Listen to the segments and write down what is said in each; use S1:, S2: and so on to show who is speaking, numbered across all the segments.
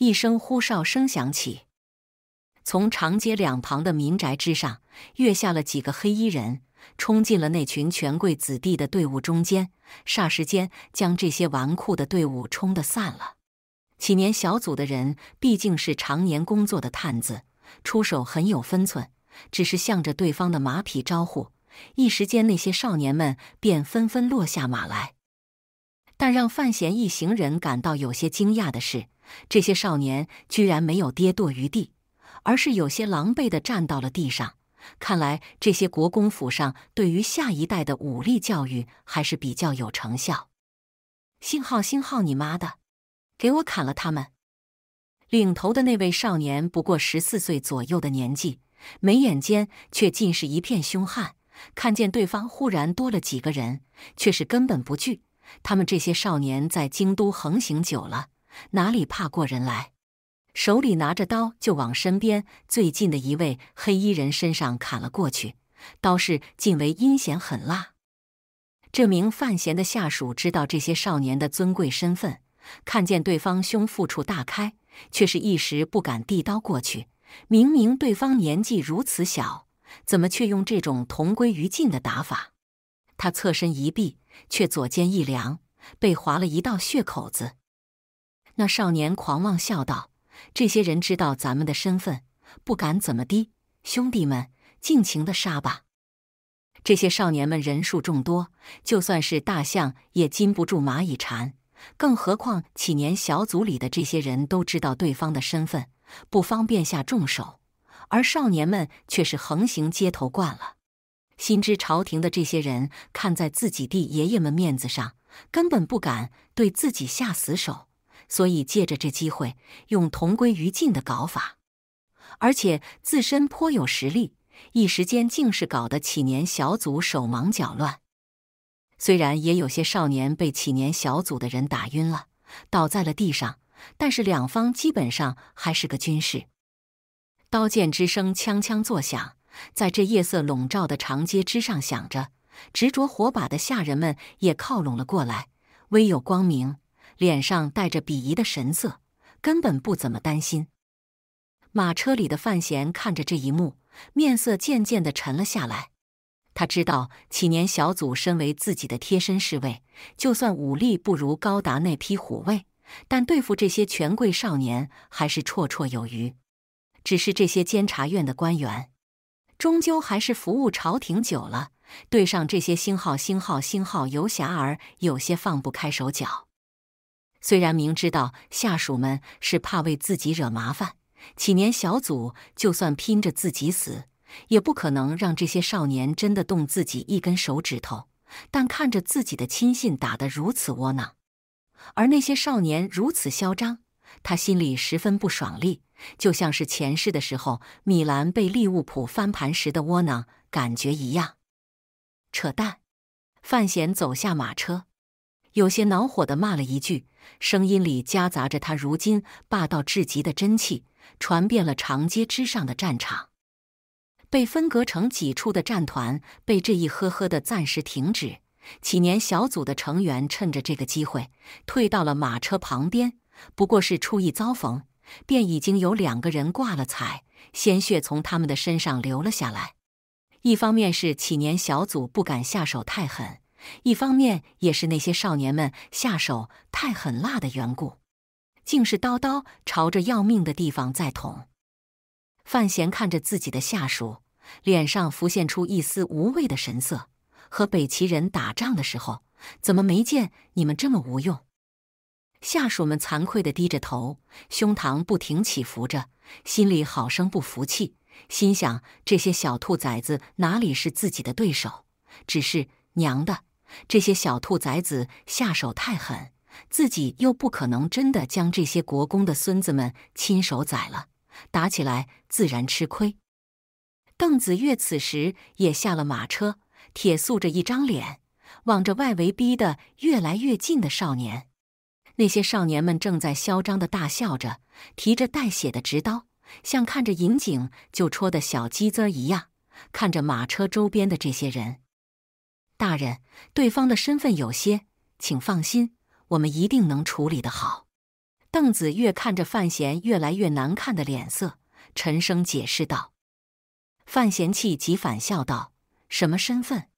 S1: 一声呼哨声响起，从长街两旁的民宅之上跃下了几个黑衣人，冲进了那群权贵子弟的队伍中间，霎时间将这些纨绔的队伍冲得散了。祈年小组的人毕竟是常年工作的探子，出手很有分寸，只是向着对方的马匹招呼，一时间那些少年们便纷纷落下马来。但让范闲一行人感到有些惊讶的是。这些少年居然没有跌堕于地，而是有些狼狈地站到了地上。看来这些国公府上对于下一代的武力教育还是比较有成效。星号星号，你妈的，给我砍了他们！领头的那位少年不过十四岁左右的年纪，眉眼间却尽是一片凶悍。看见对方忽然多了几个人，却是根本不惧。他们这些少年在京都横行久了。哪里怕过人来？手里拿着刀就往身边最近的一位黑衣人身上砍了过去，刀势尽为阴险狠辣。这名范闲的下属知道这些少年的尊贵身份，看见对方胸腹处大开，却是一时不敢递刀过去。明明对方年纪如此小，怎么却用这种同归于尽的打法？他侧身一避，却左肩一凉，被划了一道血口子。那少年狂妄笑道：“这些人知道咱们的身份，不敢怎么的。兄弟们，尽情的杀吧！”这些少年们人数众多，就算是大象也禁不住蚂蚁缠，更何况启年小组里的这些人都知道对方的身份，不方便下重手，而少年们却是横行街头惯了，心知朝廷的这些人看在自己地爷爷们面子上，根本不敢对自己下死手。所以借着这机会，用同归于尽的搞法，而且自身颇有实力，一时间竟是搞得启年小组手忙脚乱。虽然也有些少年被启年小组的人打晕了，倒在了地上，但是两方基本上还是个军士。刀剑之声，枪枪作响，在这夜色笼罩的长街之上响着。执着火把的下人们也靠拢了过来，微有光明。脸上带着鄙夷的神色，根本不怎么担心。马车里的范闲看着这一幕，面色渐渐的沉了下来。他知道，启年小组身为自己的贴身侍卫，就算武力不如高达那批虎卫，但对付这些权贵少年还是绰绰有余。只是这些监察院的官员，终究还是服务朝廷久了，对上这些星号星号星号游侠儿，有些放不开手脚。虽然明知道下属们是怕为自己惹麻烦，青年小组就算拼着自己死，也不可能让这些少年真的动自己一根手指头。但看着自己的亲信打得如此窝囊，而那些少年如此嚣张，他心里十分不爽利，就像是前世的时候米兰被利物浦翻盘时的窝囊感觉一样。扯淡！范闲走下马车。有些恼火的骂了一句，声音里夹杂着他如今霸道至极的真气，传遍了长街之上的战场。被分隔成几处的战团被这一呵呵的暂时停止。启年小组的成员趁着这个机会退到了马车旁边。不过是初一遭逢，便已经有两个人挂了彩，鲜血从他们的身上流了下来。一方面是启年小组不敢下手太狠。一方面也是那些少年们下手太狠辣的缘故，竟是刀刀朝着要命的地方在捅。范闲看着自己的下属，脸上浮现出一丝无畏的神色。和北齐人打仗的时候，怎么没见你们这么无用？下属们惭愧地低着头，胸膛不停起伏着，心里好生不服气，心想：这些小兔崽子哪里是自己的对手？只是娘的！这些小兔崽子下手太狠，自己又不可能真的将这些国公的孙子们亲手宰了，打起来自然吃亏。邓子越此时也下了马车，铁素着一张脸，望着外围逼得越来越近的少年。那些少年们正在嚣张的大笑着，提着带血的直刀，像看着银井就戳的小鸡子儿一样，看着马车周边的这些人。大人，对方的身份有些，请放心，我们一定能处理得好。邓子越看着范闲越来越难看的脸色，沉声解释道：“范闲，气急反笑道，什么身份？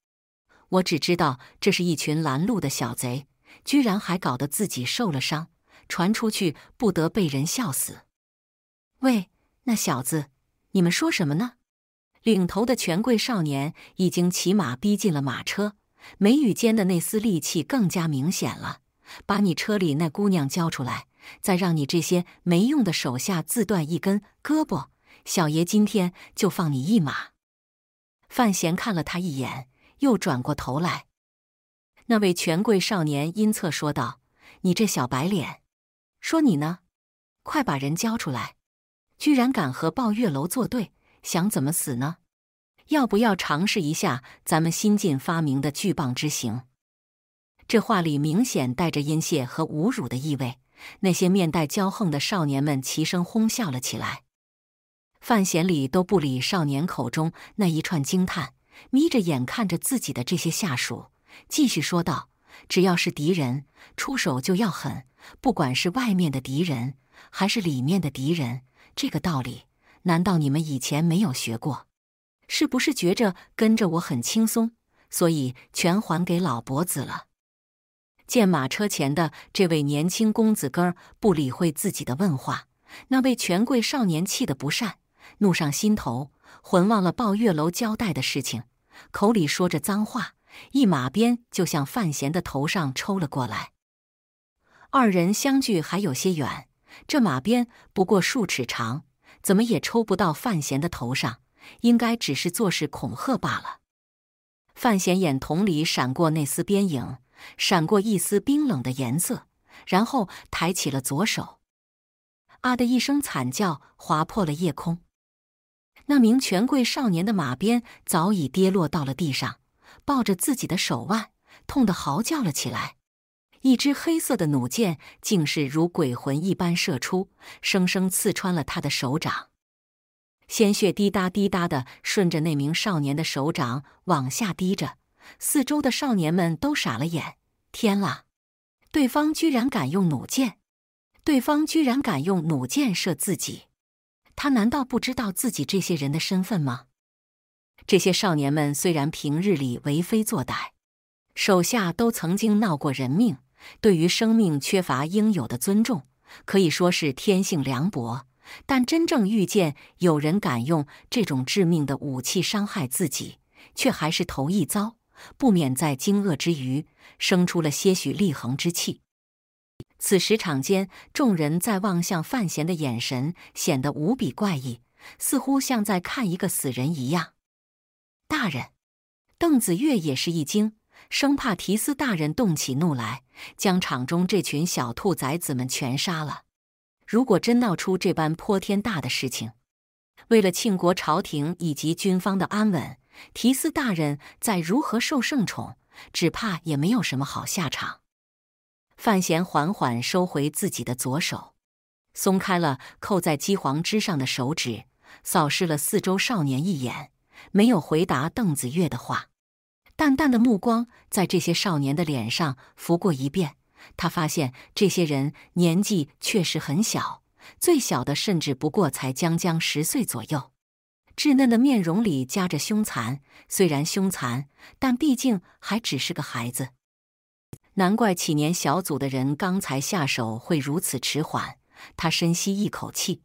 S1: 我只知道这是一群拦路的小贼，居然还搞得自己受了伤，传出去不得被人笑死？喂，那小子，你们说什么呢？”领头的权贵少年已经骑马逼近了马车，眉宇间的那丝戾气更加明显了。把你车里那姑娘交出来，再让你这些没用的手下自断一根胳膊，小爷今天就放你一马。范闲看了他一眼，又转过头来，那位权贵少年阴恻说道：“你这小白脸，说你呢？快把人交出来！居然敢和抱月楼作对！”想怎么死呢？要不要尝试一下咱们新晋发明的巨棒之行？这话里明显带着阴险和侮辱的意味。那些面带骄横的少年们齐声哄笑了起来。范闲礼都不理少年口中那一串惊叹，眯着眼看着自己的这些下属，继续说道：“只要是敌人，出手就要狠。不管是外面的敌人，还是里面的敌人，这个道理。”难道你们以前没有学过？是不是觉着跟着我很轻松，所以全还给老伯子了？见马车前的这位年轻公子哥儿不理会自己的问话，那位权贵少年气得不善，怒上心头，浑忘了抱月楼交代的事情，口里说着脏话，一马鞭就向范闲的头上抽了过来。二人相距还有些远，这马鞭不过数尺长。怎么也抽不到范闲的头上，应该只是做事恐吓罢了。范闲眼瞳里闪过那丝边影，闪过一丝冰冷的颜色，然后抬起了左手。啊的一声惨叫划破了夜空，那名权贵少年的马鞭早已跌落到了地上，抱着自己的手腕，痛得嚎叫了起来。一只黑色的弩箭竟是如鬼魂一般射出，生生刺穿了他的手掌，鲜血滴答滴答的顺着那名少年的手掌往下滴着。四周的少年们都傻了眼，天啦！对方居然敢用弩箭，对方居然敢用弩箭射自己，他难道不知道自己这些人的身份吗？这些少年们虽然平日里为非作歹，手下都曾经闹过人命。对于生命缺乏应有的尊重，可以说是天性凉薄。但真正遇见有人敢用这种致命的武器伤害自己，却还是头一遭，不免在惊愕之余生出了些许力衡之气。此时场间众人在望向范闲的眼神显得无比怪异，似乎像在看一个死人一样。大人，邓子越也是一惊。生怕提斯大人动起怒来，将场中这群小兔崽子们全杀了。如果真闹出这般泼天大的事情，为了庆国朝廷以及军方的安稳，提斯大人再如何受圣宠，只怕也没有什么好下场。范闲缓缓收回自己的左手，松开了扣在鸡黄之上的手指，扫视了四周少年一眼，没有回答邓子越的话。淡淡的目光在这些少年的脸上拂过一遍，他发现这些人年纪确实很小，最小的甚至不过才将将十岁左右。稚嫩的面容里夹着凶残，虽然凶残，但毕竟还只是个孩子。难怪祈年小组的人刚才下手会如此迟缓。他深吸一口气，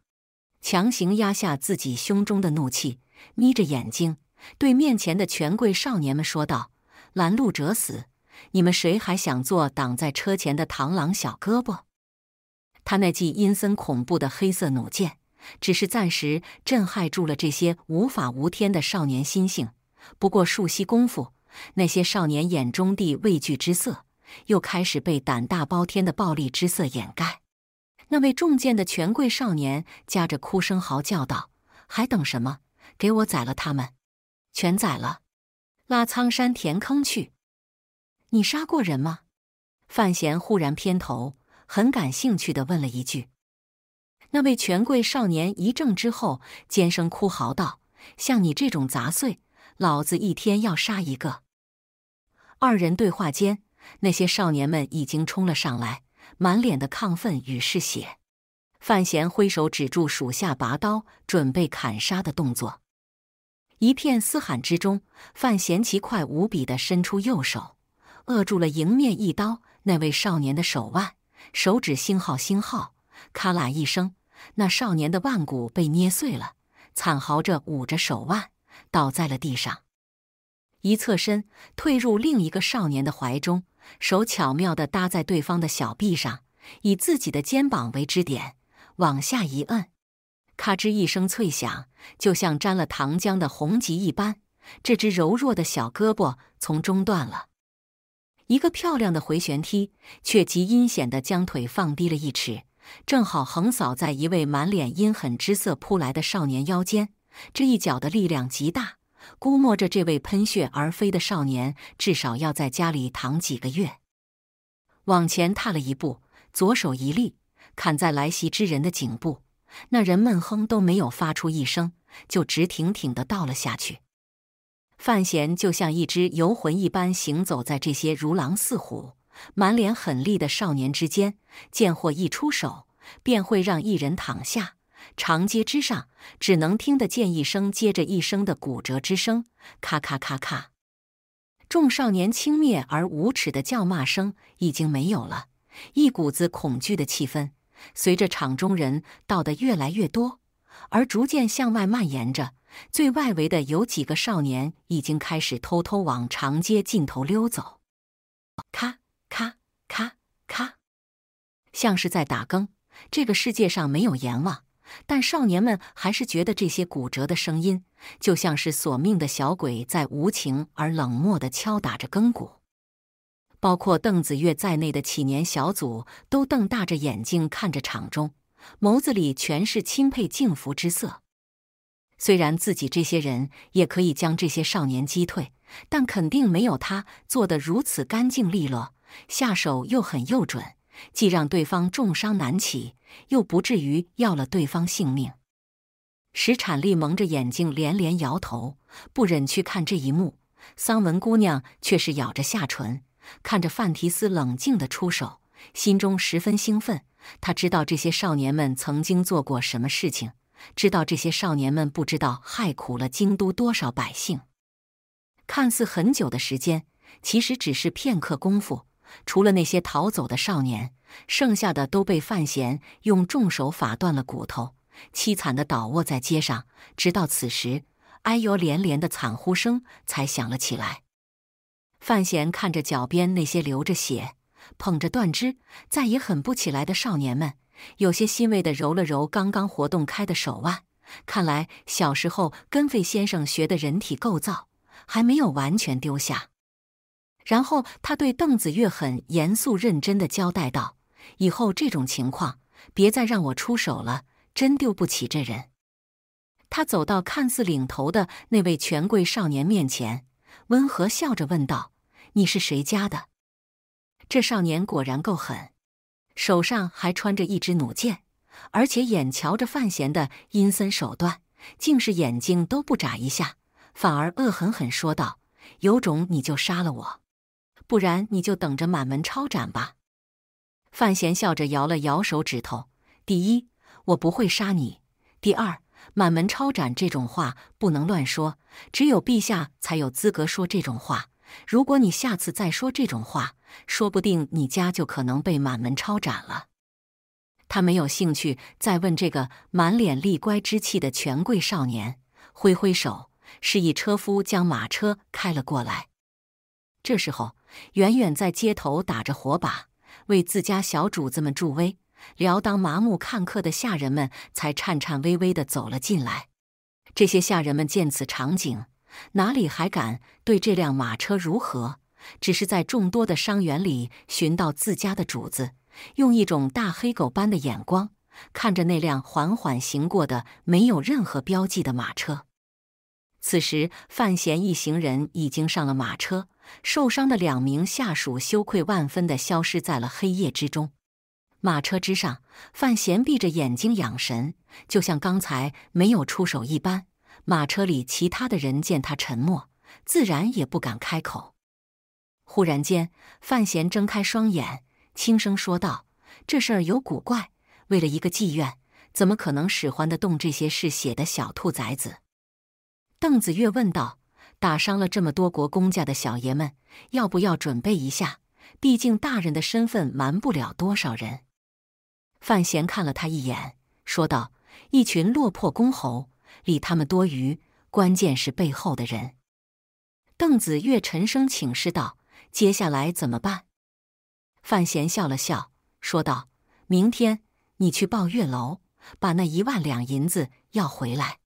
S1: 强行压下自己胸中的怒气，眯着眼睛。对面前的权贵少年们说道：“拦路者死！你们谁还想做挡在车前的螳螂小胳膊？”他那记阴森恐怖的黑色弩箭，只是暂时震撼住了这些无法无天的少年心性。不过数息功夫，那些少年眼中地畏惧之色，又开始被胆大包天的暴力之色掩盖。那位中箭的权贵少年夹着哭声嚎叫道：“还等什么？给我宰了他们！”全宰了，拉苍山填坑去！你杀过人吗？范闲忽然偏头，很感兴趣的问了一句。那位权贵少年一怔之后，尖声哭嚎道：“像你这种杂碎，老子一天要杀一个！”二人对话间，那些少年们已经冲了上来，满脸的亢奋与嗜血。范闲挥手止住属下拔刀准备砍杀的动作。一片嘶喊之中，范闲奇快无比的伸出右手，扼住了迎面一刀那位少年的手腕，手指星号星号，咔啦一声，那少年的腕骨被捏碎了，惨嚎着捂着手腕，倒在了地上。一侧身，退入另一个少年的怀中，手巧妙的搭在对方的小臂上，以自己的肩膀为支点，往下一摁。咔吱一声脆响，就像沾了糖浆的红极一般。这只柔弱的小胳膊从中断了。一个漂亮的回旋踢，却极阴险的将腿放低了一尺，正好横扫在一位满脸阴狠之色扑来的少年腰间。这一脚的力量极大，估摸着这位喷血而飞的少年至少要在家里躺几个月。往前踏了一步，左手一立，砍在来袭之人的颈部。那人闷哼都没有发出一声，就直挺挺的倒了下去。范闲就像一只游魂一般行走在这些如狼似虎、满脸狠戾的少年之间，见货一出手，便会让一人躺下。长街之上，只能听得见一声接着一声的骨折之声，咔咔咔咔。众少年轻蔑而无耻的叫骂声已经没有了，一股子恐惧的气氛。随着场中人到的越来越多，而逐渐向外蔓延着。最外围的有几个少年已经开始偷偷往长街尽头溜走。咔咔咔咔，像是在打更。这个世界上没有阎王，但少年们还是觉得这些骨折的声音，就像是索命的小鬼在无情而冷漠的敲打着更鼓。包括邓子越在内的启年小组都瞪大着眼睛看着场中，眸子里全是钦佩敬服之色。虽然自己这些人也可以将这些少年击退，但肯定没有他做的如此干净利落，下手又狠又准，既让对方重伤难起，又不至于要了对方性命。石产利蒙着眼睛连连摇头，不忍去看这一幕。桑文姑娘却是咬着下唇。看着范提斯冷静的出手，心中十分兴奋。他知道这些少年们曾经做过什么事情，知道这些少年们不知道害苦了京都多少百姓。看似很久的时间，其实只是片刻功夫。除了那些逃走的少年，剩下的都被范闲用重手法断了骨头，凄惨的倒卧在街上。直到此时，哎呦连连的惨呼声才响了起来。范闲看着脚边那些流着血、捧着断肢、再也狠不起来的少年们，有些欣慰的揉了揉刚刚活动开的手腕。看来小时候跟费先生学的人体构造还没有完全丢下。然后他对邓子越很严肃认真的交代道：“以后这种情况别再让我出手了，真丢不起这人。”他走到看似领头的那位权贵少年面前。温和笑着问道：“你是谁家的？”这少年果然够狠，手上还穿着一支弩箭，而且眼瞧着范闲的阴森手段，竟是眼睛都不眨一下，反而恶狠狠说道：“有种你就杀了我，不然你就等着满门抄斩吧。”范闲笑着摇了摇手指头：“第一，我不会杀你；第二。”满门抄斩这种话不能乱说，只有陛下才有资格说这种话。如果你下次再说这种话，说不定你家就可能被满门抄斩了。他没有兴趣再问这个满脸厉乖之气的权贵少年，挥挥手示意车夫将马车开了过来。这时候，远远在街头打着火把，为自家小主子们助威。辽当麻木看客的下人们才颤颤巍巍地走了进来。这些下人们见此场景，哪里还敢对这辆马车如何？只是在众多的伤员里寻到自家的主子，用一种大黑狗般的眼光看着那辆缓缓行过的没有任何标记的马车。此时，范闲一行人已经上了马车，受伤的两名下属羞愧万分地消失在了黑夜之中。马车之上，范闲闭着眼睛养神，就像刚才没有出手一般。马车里其他的人见他沉默，自然也不敢开口。忽然间，范闲睁开双眼，轻声说道：“这事儿有古怪，为了一个妓院，怎么可能使唤得动这些嗜血的小兔崽子？”邓子越问道：“打伤了这么多国公家的小爷们，要不要准备一下？毕竟大人的身份瞒不了多少人。”范闲看了他一眼，说道：“一群落魄公侯，理他们多余。关键是背后的人。”邓子越沉声请示道：“接下来怎么办？”范闲笑了笑，说道：“明天你去抱月楼，把那一万两银子要回来。”